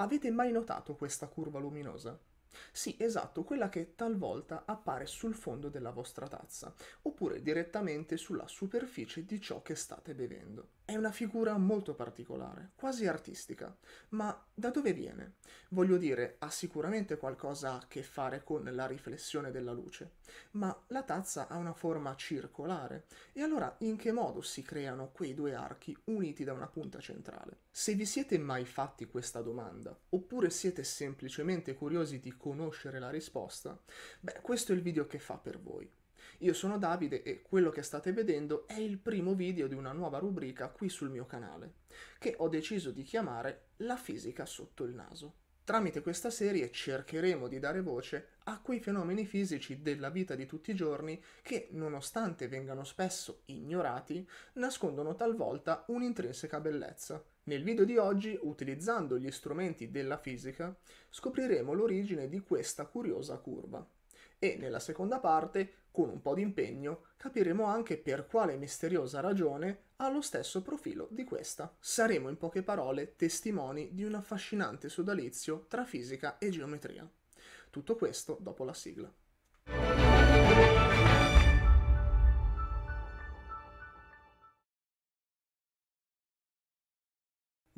Avete mai notato questa curva luminosa? Sì, esatto, quella che talvolta appare sul fondo della vostra tazza, oppure direttamente sulla superficie di ciò che state bevendo. È una figura molto particolare, quasi artistica. Ma da dove viene? Voglio dire, ha sicuramente qualcosa a che fare con la riflessione della luce, ma la tazza ha una forma circolare, e allora in che modo si creano quei due archi uniti da una punta centrale? Se vi siete mai fatti questa domanda, oppure siete semplicemente curiosi di conoscere la risposta, beh, questo è il video che fa per voi. Io sono Davide e quello che state vedendo è il primo video di una nuova rubrica qui sul mio canale, che ho deciso di chiamare La fisica sotto il naso. Tramite questa serie cercheremo di dare voce a quei fenomeni fisici della vita di tutti i giorni che, nonostante vengano spesso ignorati, nascondono talvolta un'intrinseca bellezza. Nel video di oggi, utilizzando gli strumenti della fisica, scopriremo l'origine di questa curiosa curva. E nella seconda parte con un po' di impegno capiremo anche per quale misteriosa ragione ha lo stesso profilo di questa. Saremo in poche parole testimoni di un affascinante sodalizio tra fisica e geometria. Tutto questo dopo la sigla.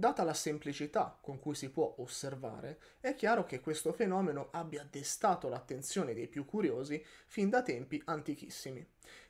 Data la semplicità con cui si può osservare, è chiaro che questo fenomeno abbia destato l'attenzione dei più curiosi fin da tempi antichissimi,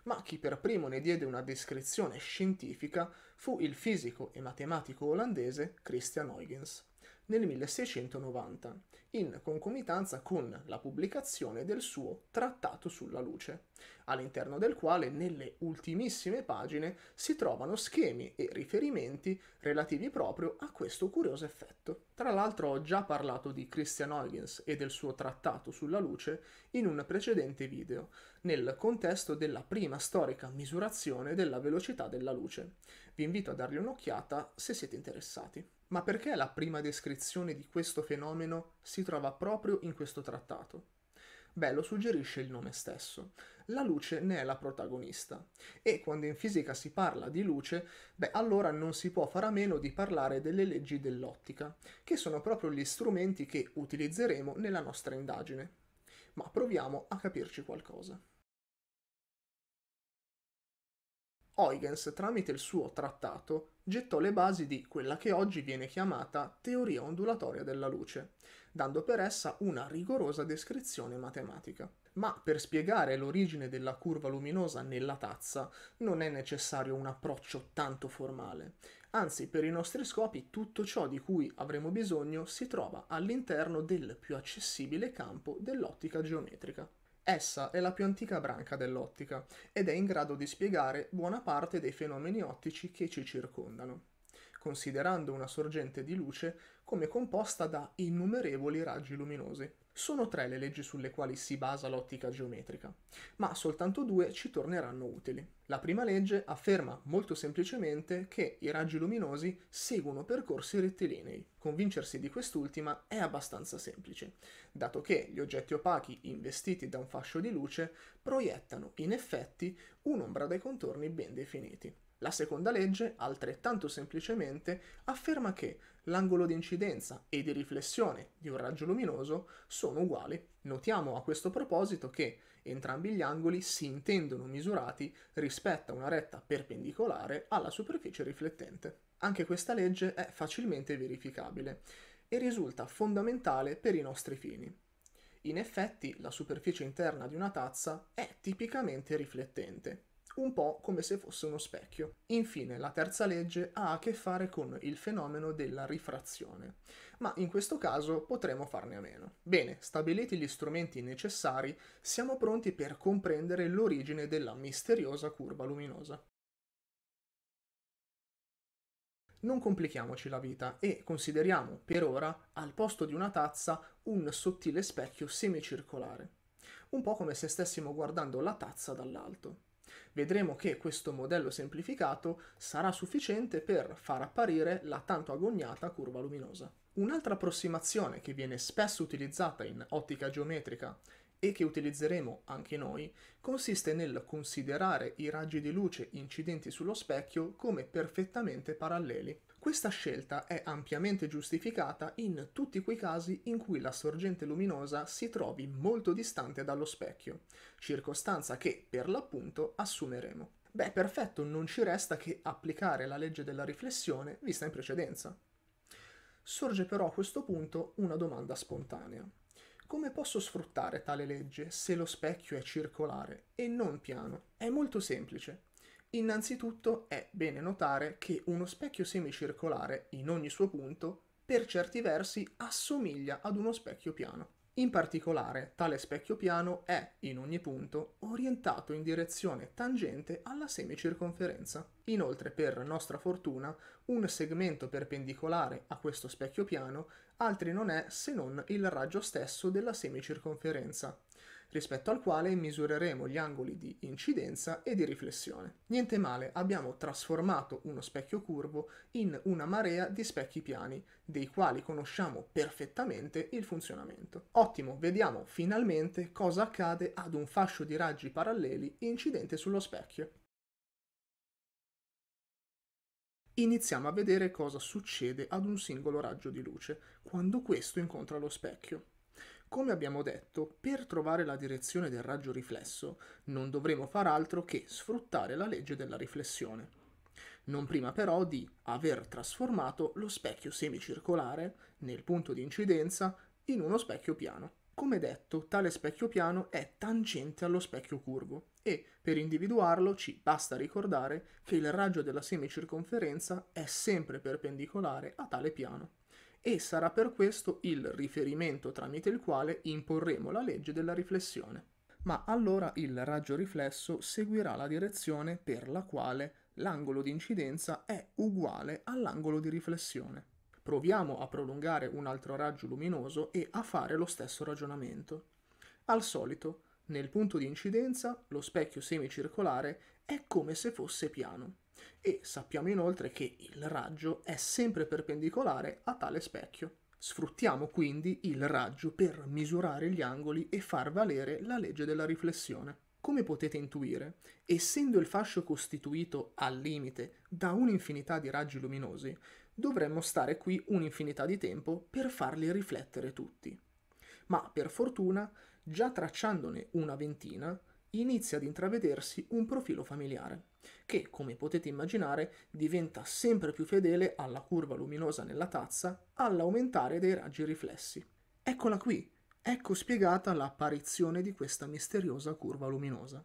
ma chi per primo ne diede una descrizione scientifica fu il fisico e matematico olandese Christian Huygens nel 1690, in concomitanza con la pubblicazione del suo Trattato sulla luce, all'interno del quale nelle ultimissime pagine si trovano schemi e riferimenti relativi proprio a questo curioso effetto. Tra l'altro ho già parlato di Christian Huygens e del suo Trattato sulla luce in un precedente video, nel contesto della prima storica misurazione della velocità della luce. Vi invito a dargli un'occhiata se siete interessati. Ma perché la prima descrizione di questo fenomeno si trova proprio in questo trattato? Beh, lo suggerisce il nome stesso. La luce ne è la protagonista. E quando in fisica si parla di luce, beh, allora non si può fare a meno di parlare delle leggi dell'ottica, che sono proprio gli strumenti che utilizzeremo nella nostra indagine. Ma proviamo a capirci qualcosa. Huygens, tramite il suo trattato, gettò le basi di quella che oggi viene chiamata teoria ondulatoria della luce, dando per essa una rigorosa descrizione matematica. Ma per spiegare l'origine della curva luminosa nella tazza non è necessario un approccio tanto formale. Anzi, per i nostri scopi tutto ciò di cui avremo bisogno si trova all'interno del più accessibile campo dell'ottica geometrica. Essa è la più antica branca dell'ottica ed è in grado di spiegare buona parte dei fenomeni ottici che ci circondano, considerando una sorgente di luce come composta da innumerevoli raggi luminosi. Sono tre le leggi sulle quali si basa l'ottica geometrica, ma soltanto due ci torneranno utili. La prima legge afferma molto semplicemente che i raggi luminosi seguono percorsi rettilinei. Convincersi di quest'ultima è abbastanza semplice, dato che gli oggetti opachi investiti da un fascio di luce proiettano in effetti un'ombra dai contorni ben definiti. La seconda legge, altrettanto semplicemente, afferma che l'angolo di incidenza e di riflessione di un raggio luminoso sono uguali. Notiamo a questo proposito che entrambi gli angoli si intendono misurati rispetto a una retta perpendicolare alla superficie riflettente. Anche questa legge è facilmente verificabile e risulta fondamentale per i nostri fini. In effetti la superficie interna di una tazza è tipicamente riflettente un po' come se fosse uno specchio. Infine, la terza legge ha a che fare con il fenomeno della rifrazione, ma in questo caso potremo farne a meno. Bene, stabiliti gli strumenti necessari, siamo pronti per comprendere l'origine della misteriosa curva luminosa. Non complichiamoci la vita e consideriamo, per ora, al posto di una tazza, un sottile specchio semicircolare, un po' come se stessimo guardando la tazza dall'alto. Vedremo che questo modello semplificato sarà sufficiente per far apparire la tanto agognata curva luminosa. Un'altra approssimazione che viene spesso utilizzata in ottica geometrica e che utilizzeremo anche noi, consiste nel considerare i raggi di luce incidenti sullo specchio come perfettamente paralleli. Questa scelta è ampiamente giustificata in tutti quei casi in cui la sorgente luminosa si trovi molto distante dallo specchio, circostanza che, per l'appunto, assumeremo. Beh, perfetto, non ci resta che applicare la legge della riflessione vista in precedenza. Sorge però a questo punto una domanda spontanea. Come posso sfruttare tale legge se lo specchio è circolare e non piano? È molto semplice. Innanzitutto è bene notare che uno specchio semicircolare in ogni suo punto, per certi versi, assomiglia ad uno specchio piano. In particolare, tale specchio piano è, in ogni punto, orientato in direzione tangente alla semicirconferenza. Inoltre, per nostra fortuna, un segmento perpendicolare a questo specchio piano altri non è se non il raggio stesso della semicirconferenza, rispetto al quale misureremo gli angoli di incidenza e di riflessione. Niente male, abbiamo trasformato uno specchio curvo in una marea di specchi piani, dei quali conosciamo perfettamente il funzionamento. Ottimo, vediamo finalmente cosa accade ad un fascio di raggi paralleli incidente sullo specchio. Iniziamo a vedere cosa succede ad un singolo raggio di luce quando questo incontra lo specchio. Come abbiamo detto, per trovare la direzione del raggio riflesso non dovremo far altro che sfruttare la legge della riflessione. Non prima però di aver trasformato lo specchio semicircolare nel punto di incidenza in uno specchio piano. Come detto, tale specchio piano è tangente allo specchio curvo e per individuarlo ci basta ricordare che il raggio della semicirconferenza è sempre perpendicolare a tale piano e sarà per questo il riferimento tramite il quale imporremo la legge della riflessione. Ma allora il raggio riflesso seguirà la direzione per la quale l'angolo di incidenza è uguale all'angolo di riflessione. Proviamo a prolungare un altro raggio luminoso e a fare lo stesso ragionamento. Al solito, nel punto di incidenza, lo specchio semicircolare è come se fosse piano e sappiamo inoltre che il raggio è sempre perpendicolare a tale specchio. Sfruttiamo quindi il raggio per misurare gli angoli e far valere la legge della riflessione. Come potete intuire, essendo il fascio costituito al limite da un'infinità di raggi luminosi, dovremmo stare qui un'infinità di tempo per farli riflettere tutti. Ma per fortuna, già tracciandone una ventina, inizia ad intravedersi un profilo familiare, che, come potete immaginare, diventa sempre più fedele alla curva luminosa nella tazza all'aumentare dei raggi riflessi. Eccola qui, ecco spiegata l'apparizione di questa misteriosa curva luminosa.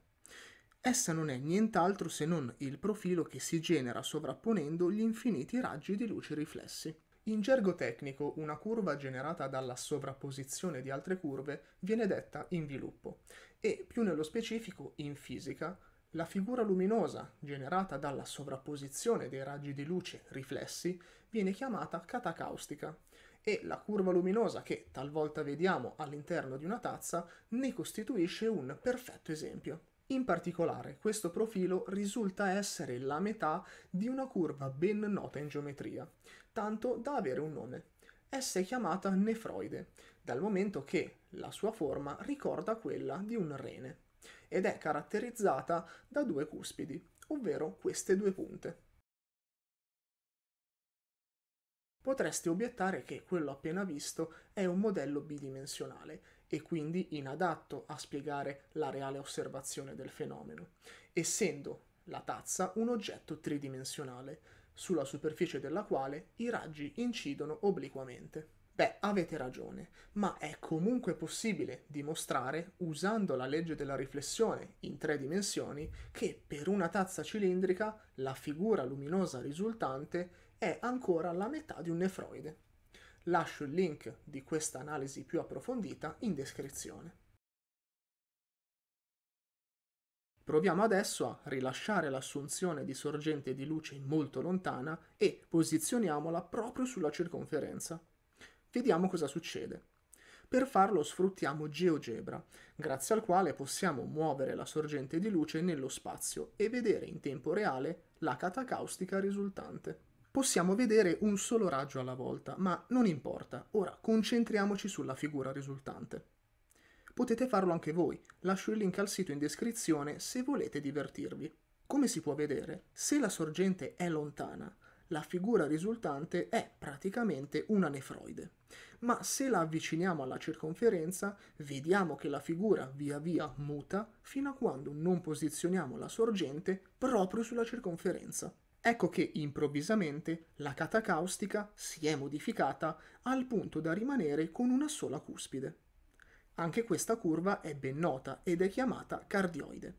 Essa non è nient'altro se non il profilo che si genera sovrapponendo gli infiniti raggi di luce riflessi. In gergo tecnico, una curva generata dalla sovrapposizione di altre curve viene detta inviluppo e, più nello specifico, in fisica, la figura luminosa generata dalla sovrapposizione dei raggi di luce riflessi viene chiamata catacaustica e la curva luminosa che talvolta vediamo all'interno di una tazza ne costituisce un perfetto esempio. In particolare, questo profilo risulta essere la metà di una curva ben nota in geometria, tanto da avere un nome. Essa è chiamata nefroide, dal momento che la sua forma ricorda quella di un rene, ed è caratterizzata da due cuspidi, ovvero queste due punte. Potresti obiettare che quello appena visto è un modello bidimensionale e quindi inadatto a spiegare la reale osservazione del fenomeno, essendo la tazza un oggetto tridimensionale, sulla superficie della quale i raggi incidono obliquamente. Beh, avete ragione, ma è comunque possibile dimostrare, usando la legge della riflessione in tre dimensioni, che per una tazza cilindrica la figura luminosa risultante è ancora la metà di un nefroide. Lascio il link di questa analisi più approfondita in descrizione. Proviamo adesso a rilasciare l'assunzione di sorgente di luce molto lontana e posizioniamola proprio sulla circonferenza. Vediamo cosa succede. Per farlo sfruttiamo GeoGebra, grazie al quale possiamo muovere la sorgente di luce nello spazio e vedere in tempo reale la catacaustica risultante possiamo vedere un solo raggio alla volta, ma non importa, ora concentriamoci sulla figura risultante. Potete farlo anche voi, lascio il link al sito in descrizione se volete divertirvi. Come si può vedere, se la sorgente è lontana, la figura risultante è praticamente una nefroide. Ma se la avviciniamo alla circonferenza, vediamo che la figura via via muta fino a quando non posizioniamo la sorgente proprio sulla circonferenza. Ecco che improvvisamente la catacaustica si è modificata al punto da rimanere con una sola cuspide. Anche questa curva è ben nota ed è chiamata cardioide,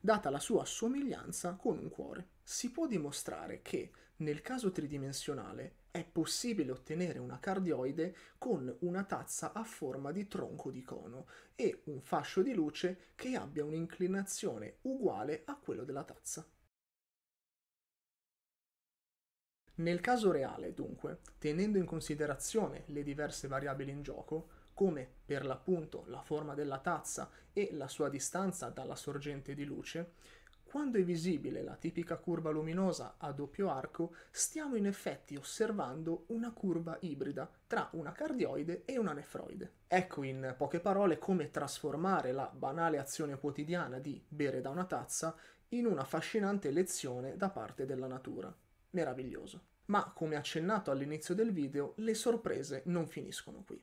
data la sua somiglianza con un cuore. Si può dimostrare che nel caso tridimensionale è possibile ottenere una cardioide con una tazza a forma di tronco di cono e un fascio di luce che abbia un'inclinazione uguale a quello della tazza. Nel caso reale, dunque, tenendo in considerazione le diverse variabili in gioco, come per l'appunto la forma della tazza e la sua distanza dalla sorgente di luce, quando è visibile la tipica curva luminosa a doppio arco, stiamo in effetti osservando una curva ibrida tra una cardioide e una nefroide. Ecco in poche parole come trasformare la banale azione quotidiana di bere da una tazza in una affascinante lezione da parte della natura meraviglioso. Ma come accennato all'inizio del video, le sorprese non finiscono qui.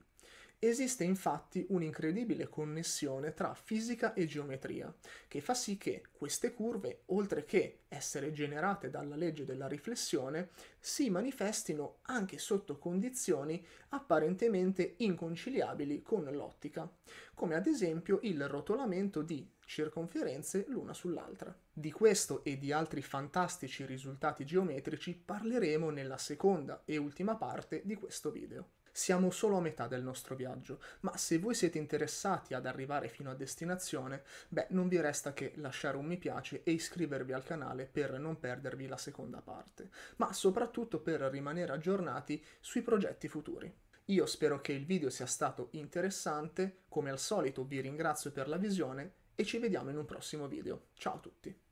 Esiste infatti un'incredibile connessione tra fisica e geometria, che fa sì che queste curve, oltre che essere generate dalla legge della riflessione, si manifestino anche sotto condizioni apparentemente inconciliabili con l'ottica, come ad esempio il rotolamento di circonferenze l'una sull'altra. Di questo e di altri fantastici risultati geometrici parleremo nella seconda e ultima parte di questo video. Siamo solo a metà del nostro viaggio, ma se voi siete interessati ad arrivare fino a destinazione, beh, non vi resta che lasciare un mi piace e iscrivervi al canale per non perdervi la seconda parte, ma soprattutto per rimanere aggiornati sui progetti futuri. Io spero che il video sia stato interessante, come al solito vi ringrazio per la visione e ci vediamo in un prossimo video. Ciao a tutti!